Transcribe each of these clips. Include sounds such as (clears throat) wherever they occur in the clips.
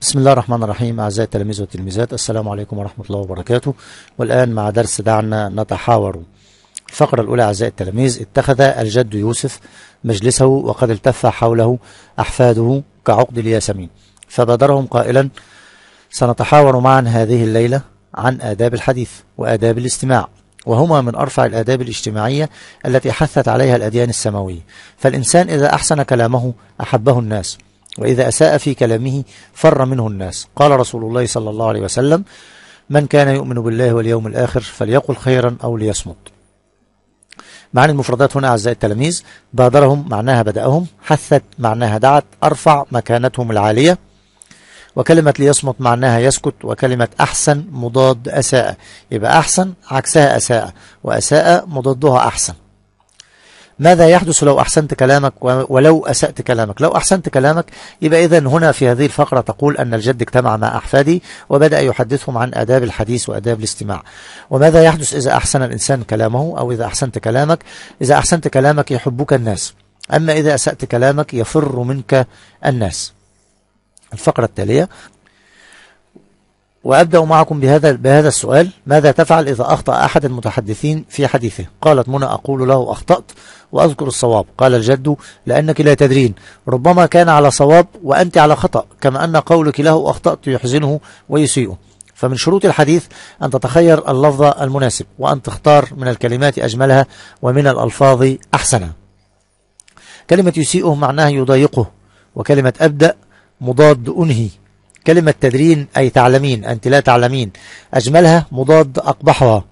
بسم الله الرحمن الرحيم أعزائي التلاميذ والتلميذات السلام عليكم ورحمة الله وبركاته والآن مع درس دعنا نتحاور الفقرة الأولى أعزائي التلاميذ اتخذ الجد يوسف مجلسه وقد التف حوله أحفاده كعقد الياسمين فبادرهم قائلا سنتحاور معا هذه الليلة عن آداب الحديث وآداب الاستماع وهما من أرفع الآداب الاجتماعية التي حثت عليها الأديان السماوية فالإنسان إذا أحسن كلامه أحبه الناس وإذا أساء في كلامه فر منه الناس قال رسول الله صلى الله عليه وسلم من كان يؤمن بالله واليوم الآخر فليقل خيرا أو ليصمت معاني المفردات هنا أعزائي التلاميذ بادرهم معناها بدأهم حثت معناها دعت أرفع مكانتهم العالية وكلمة ليصمت معناها يسكت وكلمة أحسن مضاد أساء يبقى أحسن عكسها أساء وأساء مضادها أحسن ماذا يحدث لو أحسنت كلامك ولو أسأت كلامك لو أحسنت كلامك يبقى إذا هنا في هذه الفقرة تقول أن الجد اجتمع مع أحفادي وبدأ يحدثهم عن آداب الحديث وآداب الاستماع وماذا يحدث إذا أحسن الإنسان كلامه أو إذا أحسنت كلامك إذا أحسنت كلامك يحبك الناس أما إذا أسأت كلامك يفر منك الناس الفقرة التالية وأبدأ معكم بهذا بهذا السؤال ماذا تفعل إذا أخطأ أحد المتحدثين في حديثه قالت منى أقول له أخطأت وأذكر الصواب قال الجد لأنك لا تدرين ربما كان على صواب وأنت على خطأ كما أن قولك له أخطأت يحزنه ويسيئه فمن شروط الحديث أن تتخير اللفظ المناسب وأن تختار من الكلمات أجملها ومن الألفاظ أحسنها كلمة يسيئه معناها يضايقه وكلمة أبدأ مضاد أنهي كلمة تدرين أي تعلمين أنت لا تعلمين أجملها مضاد أقبحها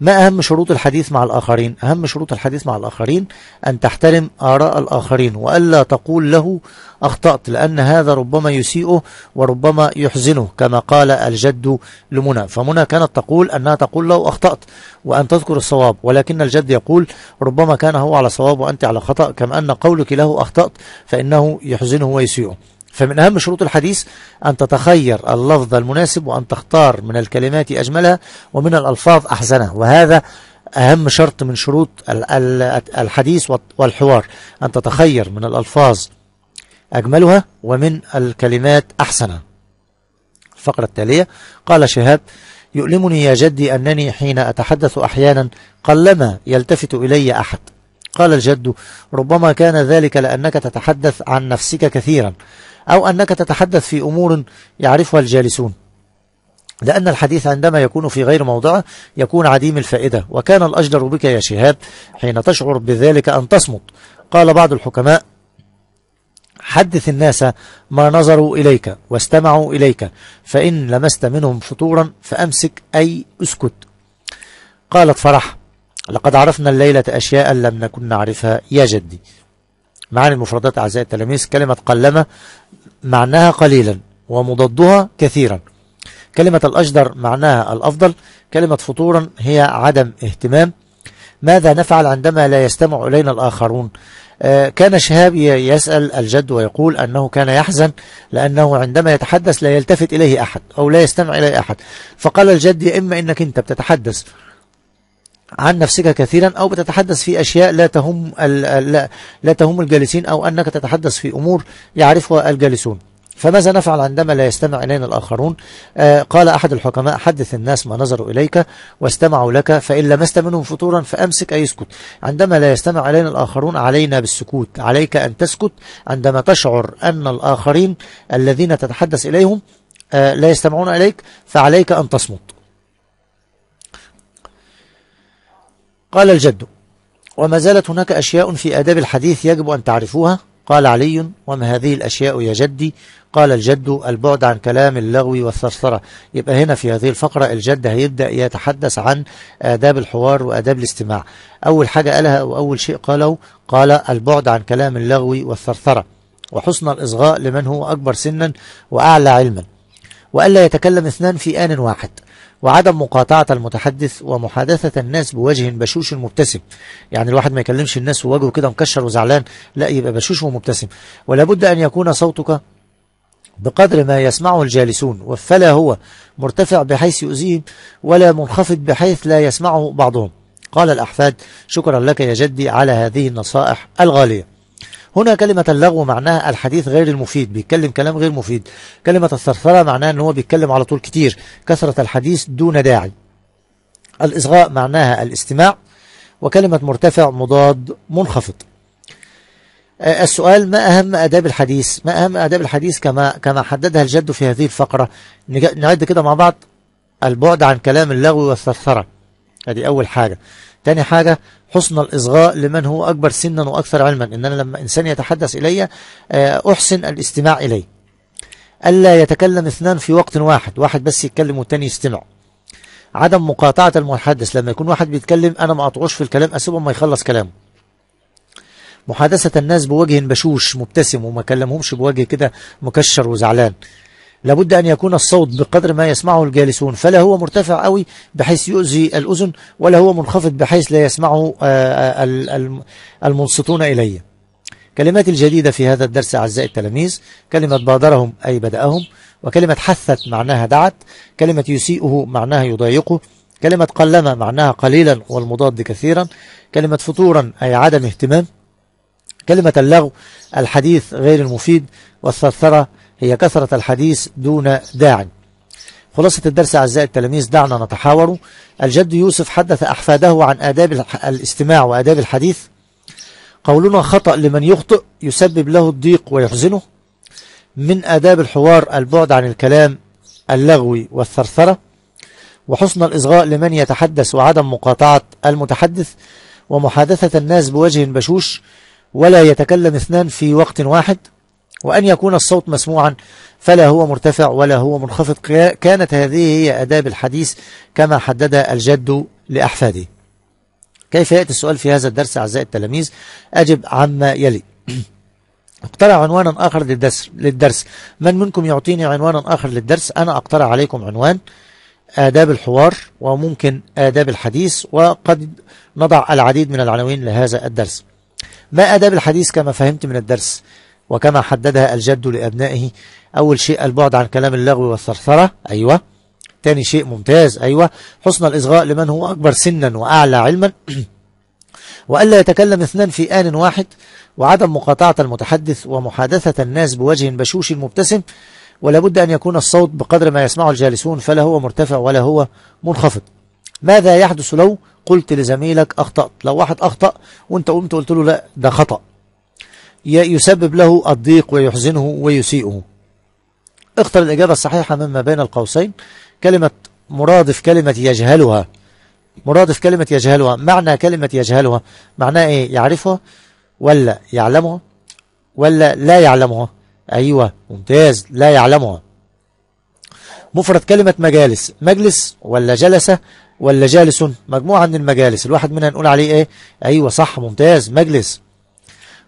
ما أهم شروط الحديث مع الآخرين أهم شروط الحديث مع الآخرين أن تحترم آراء الآخرين وألا تقول له أخطأت لأن هذا ربما يسيئه وربما يحزنه كما قال الجد لمنى فمنى كانت تقول أنها تقول له أخطأت وأن تذكر الصواب ولكن الجد يقول ربما كان هو على صواب وأنت على خطأ كما أن قولك له أخطأت فإنه يحزنه ويسيئه فمن أهم شروط الحديث أن تتخير اللفظ المناسب وأن تختار من الكلمات أجملها ومن الألفاظ أحسنها وهذا أهم شرط من شروط الحديث والحوار أن تتخير من الألفاظ أجملها ومن الكلمات أحسنها الفقرة التالية قال شهاب يؤلمني يا جدي أنني حين أتحدث أحيانا قلما يلتفت إلي أحد قال الجد ربما كان ذلك لأنك تتحدث عن نفسك كثيرا أو أنك تتحدث في أمور يعرفها الجالسون لأن الحديث عندما يكون في غير موضعه يكون عديم الفائدة وكان الأجدر بك يا شهاب حين تشعر بذلك أن تصمت قال بعض الحكماء حدث الناس ما نظروا إليك واستمعوا إليك فإن لمست منهم فطورا فأمسك أي أسكت قالت فرح لقد عرفنا الليلة أشياء لم نكن نعرفها يا جدي معاني المفردات أعزائي التلاميذ كلمة قلما معناها قليلا ومضادها كثيرا كلمة الأجدر معناها الأفضل كلمة فطورا هي عدم اهتمام ماذا نفعل عندما لا يستمع إلينا الآخرون آه، كان شهاب يسأل الجد ويقول أنه كان يحزن لأنه عندما يتحدث لا يلتفت إليه أحد أو لا يستمع إليه أحد فقال الجد يا إما إنك أنت بتتحدث عن نفسك كثيرا أو بتتحدث في أشياء لا تهم لا, لا تهم الجالسين أو أنك تتحدث في أمور يعرفها الجالسون فماذا نفعل عندما لا يستمع إلينا الآخرون آه قال أحد الحكماء حدث الناس ما نظروا إليك واستمعوا لك فإن لمست منهم فطورا فأمسك أي اسكت عندما لا يستمع إلينا الآخرون علينا بالسكوت عليك أن تسكت عندما تشعر أن الآخرين الذين تتحدث إليهم آه لا يستمعون إليك فعليك أن تصمت قال الجد وما زالت هناك أشياء في آداب الحديث يجب أن تعرفوها قال علي وما هذه الأشياء يا جدي قال الجد البعد عن كلام اللغو والثرثرة يبقى هنا في هذه الفقرة الجد هيبدأ يتحدث عن آداب الحوار وآداب الاستماع أول حاجة قالها أو أول شيء قاله قال البعد عن كلام اللغو والثرثرة وحسن الإصغاء لمن هو أكبر سنا وأعلى علما وألا يتكلم اثنان في آن واحد وعدم مقاطعة المتحدث ومحادثة الناس بوجه بشوش مبتسم يعني الواحد ما يكلمش الناس ووجهه كده مكشر وزعلان لا يبقى بشوش ومبتسم ولابد أن يكون صوتك بقدر ما يسمعه الجالسون فلا هو مرتفع بحيث يؤذيهم ولا منخفض بحيث لا يسمعه بعضهم قال الأحفاد شكرا لك يا جدي على هذه النصائح الغالية هنا كلمة اللغو معناها الحديث غير المفيد بيتكلم كلام غير مفيد كلمة الثرثرة معناها ان هو بيتكلم على طول كتير كثرة الحديث دون داعي الإصغاء معناها الاستماع وكلمة مرتفع مضاد منخفض آه، السؤال ما أهم آداب الحديث ما أهم آداب الحديث كما كما حددها الجد في هذه الفقرة نعد كده مع بعض البعد عن كلام اللغو والثرثرة هذه أول حاجة تاني حاجة حسن الإصغاء لمن هو أكبر سنا وأكثر علما إن أنا لما إنسان يتحدث إلي آه، أحسن الاستماع إليه ألا يتكلم اثنان في وقت واحد واحد بس يتكلم والتاني يستمع عدم مقاطعة المحدث لما يكون واحد بيتكلم أنا ما أطعوش في الكلام أسيبه ما يخلص كلامه محادثة الناس بوجه بشوش مبتسم وما كلمهمش بوجه كده مكشر وزعلان لابد أن يكون الصوت بقدر ما يسمعه الجالسون فلا هو مرتفع قوي بحيث يؤذي الأذن ولا هو منخفض بحيث لا يسمعه آه، آه، المنصتون إلي كلمات الجديدة في هذا الدرس أعزائي التلاميذ كلمة بادرهم أي بدأهم وكلمة حثت معناها دعت كلمة يسيئه معناها يضايقه كلمة قلما معناها قليلا والمضاد كثيرا كلمة فطورا أي عدم اهتمام كلمة اللغو الحديث غير المفيد والثرثرة هي كثرة الحديث دون داع خلاصة الدرس أعزائي التلاميذ دعنا نتحاور الجد يوسف حدث أحفاده عن آداب الاستماع وآداب الحديث قولنا خطأ لمن يخطئ يسبب له الضيق ويحزنه من آداب الحوار البعد عن الكلام اللغوي والثرثرة وحسن الإصغاء لمن يتحدث وعدم مقاطعة المتحدث ومحادثة الناس بوجه بشوش ولا يتكلم اثنان في وقت واحد وأن يكون الصوت مسموعا فلا هو مرتفع ولا هو منخفض كانت هذه هي أداب الحديث كما حدد الجد لأحفاده كيف يأتي السؤال في هذا الدرس أعزائي التلاميذ أجب عما يلي (clears throat) اقترع عنوانا آخر للدرس, للدرس من منكم يعطيني عنوانا آخر للدرس أنا أقترع عليكم عنوان آداب الحوار وممكن آداب الحديث وقد نضع العديد من العناوين لهذا الدرس ما آداب الحديث كما فهمت من الدرس وكما حددها الجد لأبنائه أول شيء البعد عن كلام اللغو والثرثرة أيوة تاني شيء ممتاز أيوة حسن الإصغاء لمن هو أكبر سنا وأعلى علما (clears throat) وألا يتكلم اثنان في آن واحد وعدم مقاطعة المتحدث ومحادثة الناس بوجه بشوش مبتسم ولابد أن يكون الصوت بقدر ما يسمعه الجالسون فلا هو مرتفع ولا هو منخفض ماذا يحدث لو قلت لزميلك أخطأت لو واحد أخطأ وانت قمت قلت له لا ده خطأ يسبب له الضيق ويحزنه ويسيئه اختر الإجابة الصحيحة مما بين القوسين كلمة مرادف كلمة يجهلها مرادف كلمة يجهلها معنى كلمة يجهلها معناه إيه يعرفها ولا يعلمها ولا لا يعلمها أيوة ممتاز لا يعلمها مفرد كلمة مجالس مجلس ولا جلسة ولا جالس مجموعة من المجالس الواحد منها نقول عليه ايه ايوه صح ممتاز مجلس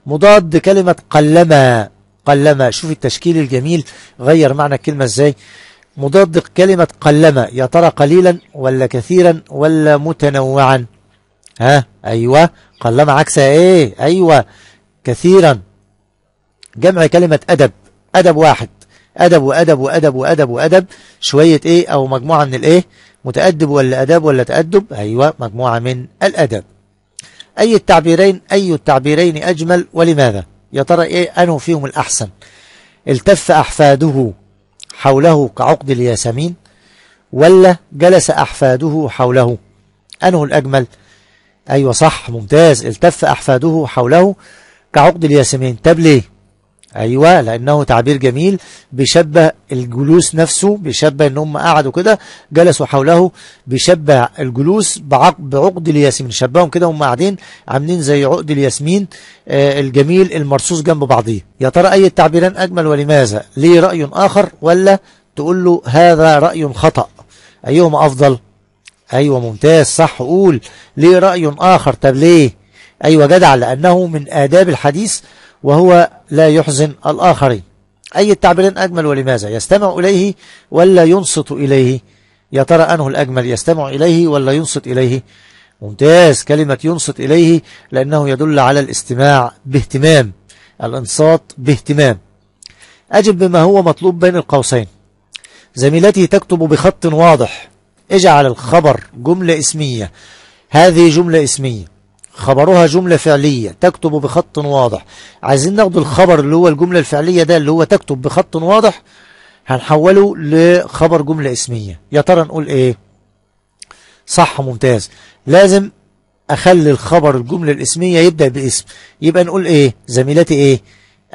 مضاد كلمة قلما قلما شوف التشكيل الجميل غير معنى الكلمة ازاي مضاد كلمة قلما يا ترى قليلا ولا كثيرا ولا متنوعا ها أيوة قلما عكسها ايه أيوة كثيرا جمع كلمة أدب أدب واحد أدب وأدب وأدب وأدب وأدب شوية إيه أو مجموعة من الإيه متأدب ولا أداب ولا تأدب أيوة مجموعة من الأدب أي التعبيرين أي التعبيرين أجمل ولماذا يا ترى إيه أنه فيهم الأحسن التف أحفاده حوله كعقد الياسمين ولا جلس أحفاده حوله أنه الأجمل أيوة صح ممتاز التف أحفاده حوله كعقد الياسمين طب ليه أيوة لأنه تعبير جميل بيشبه الجلوس نفسه بيشبه إن هم قعدوا كده جلسوا حوله بيشبه الجلوس بعقد الياسمين شبههم كده هم قاعدين عاملين زي عقد الياسمين آه الجميل المرصوص جنب بعضيه يا ترى أي التعبيران أجمل ولماذا ليه رأي آخر ولا تقول له هذا رأي خطأ أيهما أفضل أيوة ممتاز صح قول ليه رأي آخر طب ليه أيوة جدع لأنه من آداب الحديث وهو لا يحزن الآخرين أي التعبيرين أجمل ولماذا يستمع إليه ولا ينصت إليه يا ترى أنه الأجمل يستمع إليه ولا ينصت إليه ممتاز كلمة ينصت إليه لأنه يدل على الاستماع باهتمام الانصات باهتمام أجب بما هو مطلوب بين القوسين زميلتي تكتب بخط واضح اجعل الخبر جملة اسمية هذه جملة اسمية خبرها جملة فعلية تكتب بخط واضح عايزين ناخد الخبر اللي هو الجملة الفعلية ده اللي هو تكتب بخط واضح هنحوله لخبر جملة اسمية يا ترى نقول ايه صح ممتاز لازم اخلي الخبر الجملة الاسمية يبدأ باسم يبقى نقول ايه زميلتي ايه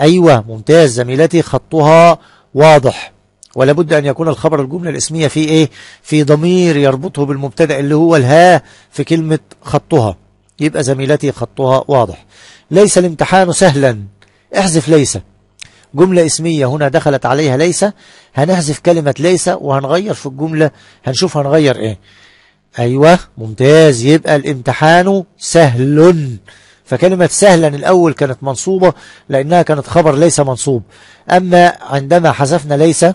ايوه ممتاز زميلتي خطها واضح ولا بد أن يكون الخبر الجملة الاسمية في إيه في ضمير يربطه بالمبتدا اللي هو الها في كلمة خطها يبقى زميلتي خطها واضح ليس الامتحان سهلا احذف ليس جملة اسمية هنا دخلت عليها ليس هنحذف كلمة ليس وهنغير في الجملة هنشوف هنغير ايه ايوه ممتاز يبقى الامتحان سهل فكلمة سهلا الأول كانت منصوبة لأنها كانت خبر ليس منصوب أما عندما حذفنا ليس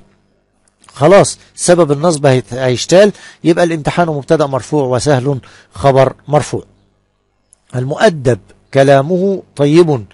خلاص سبب النصب هيشتال يبقى الامتحان مبتدا مرفوع وسهل خبر مرفوع المؤدب كلامه طيب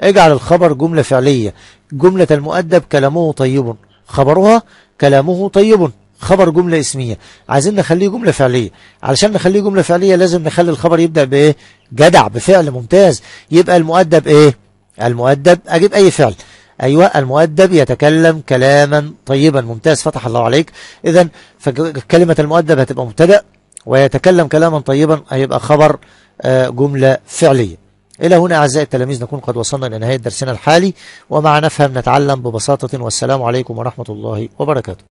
اجعل الخبر جملة فعلية جملة المؤدب كلامه طيب خبرها كلامه طيب خبر جملة اسمية عايزين نخليه جملة فعلية علشان نخليه جملة فعلية لازم نخلي الخبر يبدأ بإيه جدع بفعل ممتاز يبقى المؤدب إيه المؤدب أجيب أي فعل أيوة المؤدب يتكلم كلاما طيبا ممتاز فتح الله عليك إذا فكلمة المؤدب هتبقى مبتدأ ويتكلم كلاما طيبا هيبقى خبر آه، جملة فعلية إلى هنا أعزائي التلاميذ نكون قد وصلنا إلى نهاية درسنا الحالي ومع نفهم نتعلم ببساطة والسلام عليكم ورحمة الله وبركاته